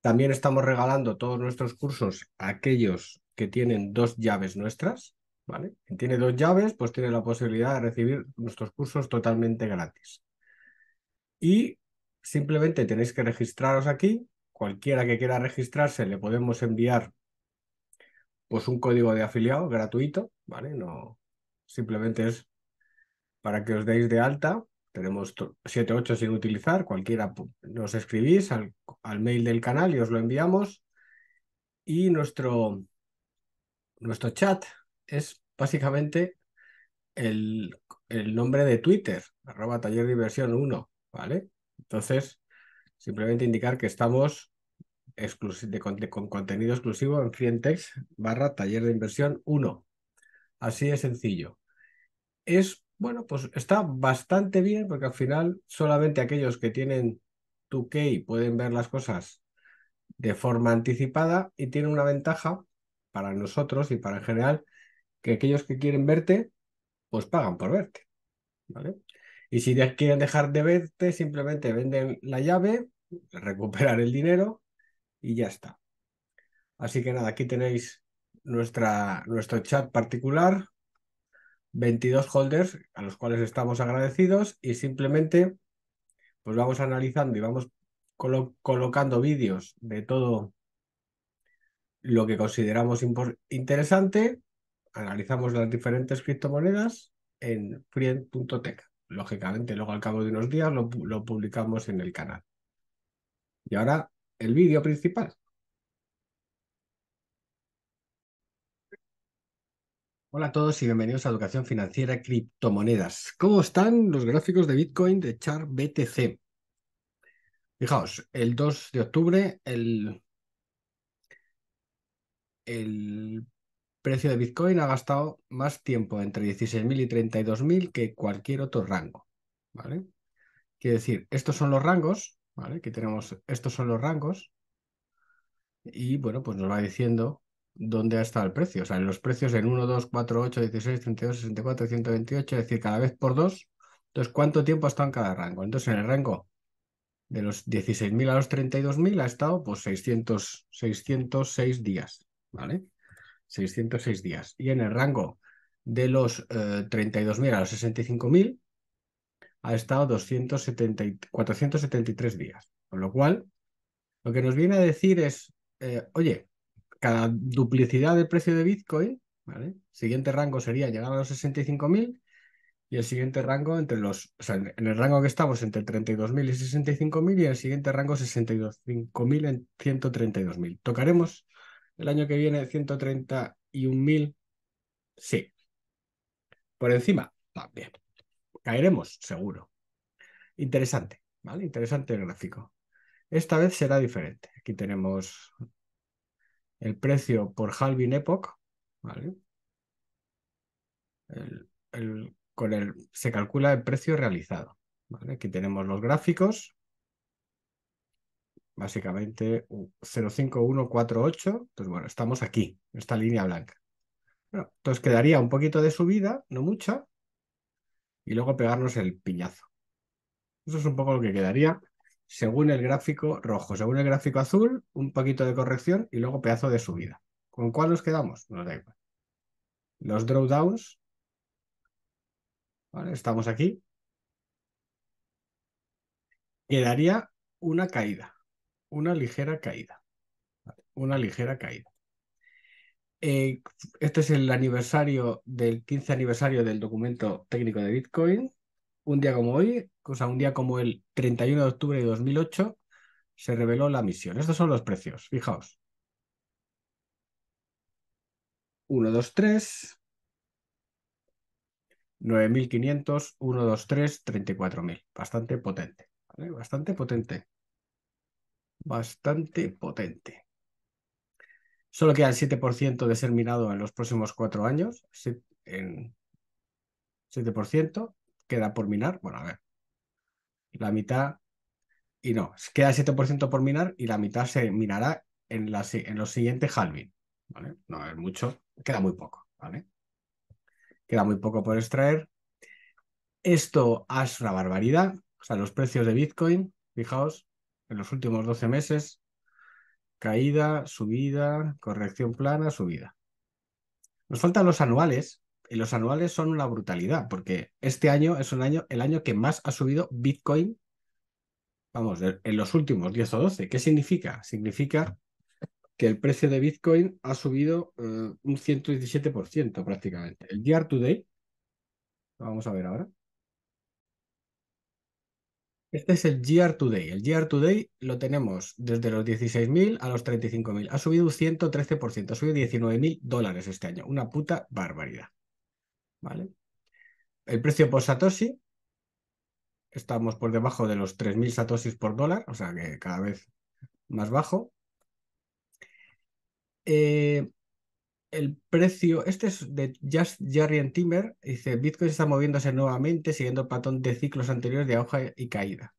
también estamos regalando todos nuestros cursos a aquellos que tienen dos llaves nuestras, ¿vale? Quien tiene dos llaves, pues tiene la posibilidad de recibir nuestros cursos totalmente gratis. Y simplemente tenéis que registraros aquí. Cualquiera que quiera registrarse le podemos enviar pues un código de afiliado gratuito, ¿vale? No, simplemente es para que os deis de alta. Tenemos 7, ocho sin utilizar, cualquiera nos escribís al al mail del canal y os lo enviamos. Y nuestro, nuestro chat es básicamente el, nombre de Twitter, arroba taller inversión 1, ¿vale? Entonces, simplemente indicar que estamos con contenido exclusivo en Frientex barra taller de inversión 1. Así de sencillo. Es, bueno, pues está bastante bien porque al final solamente aquellos que tienen 2K pueden ver las cosas de forma anticipada y tiene una ventaja para nosotros y para en general que aquellos que quieren verte, pues pagan por verte. ¿vale? Y si quieren dejar de verte, simplemente venden la llave, recuperar el dinero y ya está. Así que nada, aquí tenéis nuestra, nuestro chat particular, 22 holders a los cuales estamos agradecidos y simplemente pues vamos analizando y vamos colocando vídeos de todo lo que consideramos interesante, analizamos las diferentes criptomonedas en friend.tech. Lógicamente, luego al cabo de unos días lo publicamos en el canal. Y ahora el vídeo principal. Hola a todos y bienvenidos a Educación Financiera Criptomonedas. ¿Cómo están los gráficos de Bitcoin de Char BTC? Fijaos, el 2 de octubre el, el precio de Bitcoin ha gastado más tiempo entre 16.000 y 32.000 que cualquier otro rango. ¿vale? Quiere decir, estos son los rangos, ¿vale? Que tenemos, estos son los rangos. Y bueno, pues nos va diciendo dónde ha estado el precio. O sea, en los precios en 1, 2, 4, 8, 16, 32, 64, 128, es decir, cada vez por 2. Entonces, ¿cuánto tiempo ha estado en cada rango? Entonces, en el rango de los 16.000 a los 32.000 ha estado pues 606 días, ¿vale? 606 días. Y en el rango de los 32.000 eh, a los 65.000 ha estado 473 días. Con lo cual, lo que nos viene a decir es, eh, oye, cada duplicidad del precio de Bitcoin, ¿vale? siguiente rango sería llegar a los 65.000 y el siguiente rango entre los, o sea, en el rango que estamos entre 32.000 y 65.000 y el siguiente rango 65.000 en 132.000. ¿Tocaremos el año que viene 131.000? Sí. Por encima, bien. Caeremos, seguro. Interesante, ¿vale? Interesante el gráfico. Esta vez será diferente. Aquí tenemos el precio por halving epoch, ¿vale? con el, se calcula el precio realizado. ¿vale? Aquí tenemos los gráficos. Básicamente 05148. Entonces, bueno, estamos aquí, esta línea blanca. entonces quedaría un poquito de subida, no mucha, y luego pegarnos el piñazo. Eso es un poco lo que quedaría según el gráfico rojo, según el gráfico azul, un poquito de corrección y luego pedazo de subida. ¿Con cuál nos quedamos? da Los drawdowns. Estamos aquí. Quedaría una caída, una ligera caída. Una ligera caída. Eh, este es el aniversario del 15 aniversario del documento técnico de Bitcoin un día como hoy, o sea, un día como el 31 de octubre de 2008, se reveló la misión. Estos son los precios, fijaos. 1, 2, 3, 9.500, 1, 2, 3, 34.000. Bastante potente, Bastante potente. Bastante potente. Solo queda el 7% de ser minado en los próximos cuatro años, en 7% queda por minar, bueno, a ver, la mitad, y no, queda 7% por minar y la mitad se minará en, en los siguientes halving, ¿vale? No es mucho, queda muy poco, ¿vale? Queda muy poco por extraer. Esto es una barbaridad, o sea, los precios de Bitcoin, fijaos, en los últimos 12 meses, caída, subida, corrección plana, subida. Nos faltan los anuales, los anuales son una brutalidad, porque este año es un año, el año que más ha subido Bitcoin, vamos, en los últimos 10 o 12. ¿Qué significa? Significa que el precio de Bitcoin ha subido eh, un 117% prácticamente. El year today, vamos a ver ahora. Este es el year today. El year today lo tenemos desde los 16.000 a los 35.000. Ha subido un 113%, ha subido 19.000 dólares este año. Una puta barbaridad. ¿vale? El precio por Satoshi, estamos por debajo de los 3.000 Satoshis por dólar, o sea que cada vez más bajo. Eh, el precio, este es de Just Timmer, dice, Bitcoin está moviéndose nuevamente siguiendo el patrón de ciclos anteriores de hoja y caída.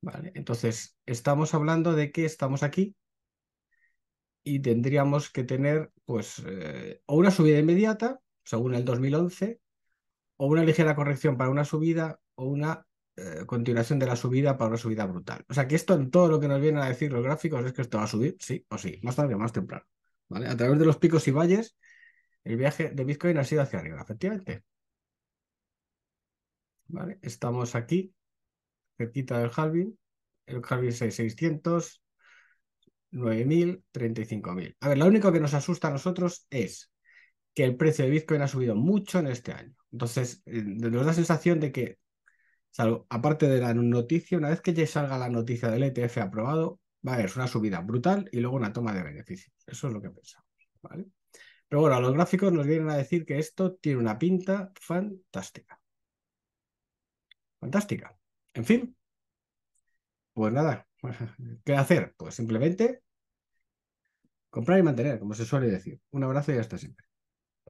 Vale, entonces estamos hablando de que estamos aquí y tendríamos que tener pues eh, o una subida inmediata según el 2011, o una ligera corrección para una subida o una eh, continuación de la subida para una subida brutal. O sea que esto en todo lo que nos vienen a decir los gráficos es que esto va a subir, sí o sí, más tarde o más temprano. ¿vale? A través de los picos y valles, el viaje de Bitcoin ha sido hacia arriba, efectivamente. ¿Vale? Estamos aquí, cerquita del halving, el halving 6600, 9000, 35000. A ver, lo único que nos asusta a nosotros es que el precio de Bitcoin ha subido mucho en este año. Entonces, eh, nos da la sensación de que, aparte de la noticia, una vez que ya salga la noticia del ETF aprobado, va a haber una subida brutal y luego una toma de beneficios. Eso es lo que pensamos. Pero bueno, los gráficos nos vienen a decir que esto tiene una pinta fantástica. Fantástica. En fin, pues nada, ¿qué hacer? Pues simplemente comprar y mantener, como se suele decir. Un abrazo y hasta siempre.